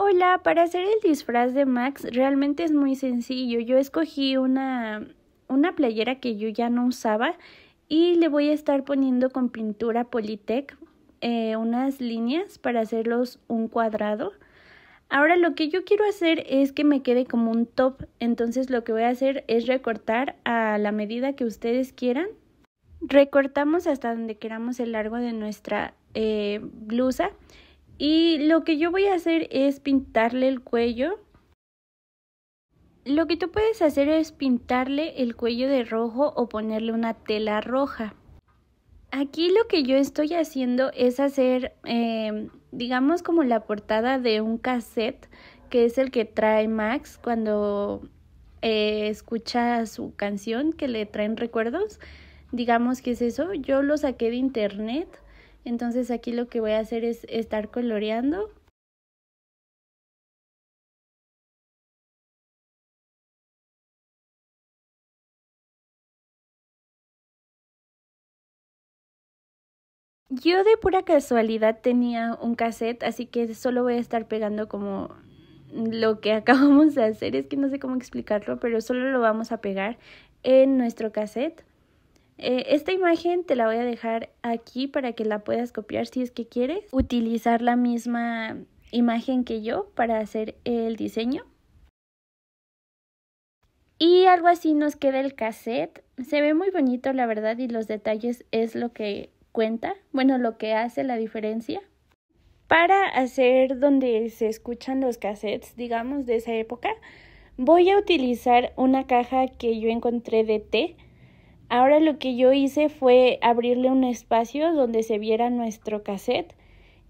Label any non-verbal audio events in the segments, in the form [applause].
Hola, para hacer el disfraz de Max realmente es muy sencillo. Yo escogí una, una playera que yo ya no usaba y le voy a estar poniendo con pintura Politec eh, unas líneas para hacerlos un cuadrado. Ahora lo que yo quiero hacer es que me quede como un top, entonces lo que voy a hacer es recortar a la medida que ustedes quieran. Recortamos hasta donde queramos el largo de nuestra eh, blusa y lo que yo voy a hacer es pintarle el cuello. Lo que tú puedes hacer es pintarle el cuello de rojo o ponerle una tela roja. Aquí lo que yo estoy haciendo es hacer, em, digamos, como la portada de un cassette, que es el que trae Max cuando eh, escucha su canción que le traen recuerdos. Digamos que es eso. Yo lo saqué de internet entonces aquí lo que voy a hacer es estar coloreando. Yo de pura casualidad tenía un cassette, así que solo voy a estar pegando como lo que [laughs] acabamos de hacer. Es que no sé cómo explicarlo, pero solo lo vamos a pegar en nuestro cassette. Eh, esta imagen te la voy a dejar aquí para que la puedas copiar si es que quieres. Utilizar la misma imagen que yo para hacer el diseño. Y algo así nos queda el cassette. Se ve muy bonito la verdad y los detalles es lo que cuenta, bueno, lo que hace la diferencia. Para hacer donde se escuchan los cassettes, digamos, de esa época, voy a utilizar una caja que yo encontré de té Ahora lo que yo hice fue abrirle un espacio donde se viera nuestro cassette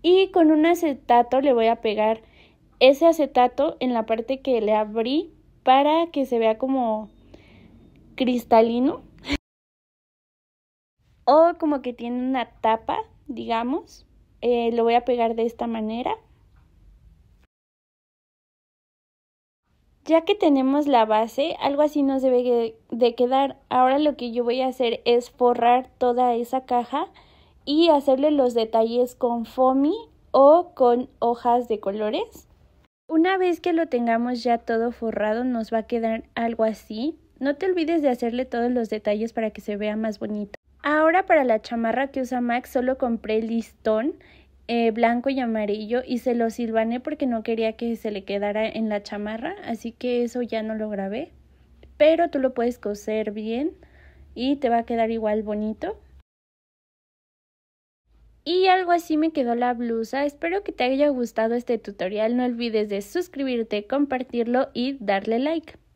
y con un acetato le voy a pegar ese acetato en la parte que le abrí para que se vea como cristalino o como que tiene una tapa, digamos. Eh, lo voy a pegar de esta manera Ya que tenemos la base, algo así nos debe de quedar. Ahora lo que yo voy a hacer es forrar toda esa caja y hacerle los detalles con foamy o con hojas de colores. Una vez que lo tengamos ya todo forrado nos va a quedar algo así. No te olvides de hacerle todos los detalles para que se vea más bonito. Ahora para la chamarra que usa Max solo compré listón eh, blanco y amarillo y se lo silbané porque no quería que se le quedara en la chamarra, así que eso ya no lo grabé. Pero tú lo puedes coser bien y te va a quedar igual bonito. Y algo así me quedó la blusa. Espero que te haya gustado este tutorial. No olvides de suscribirte, compartirlo y darle like.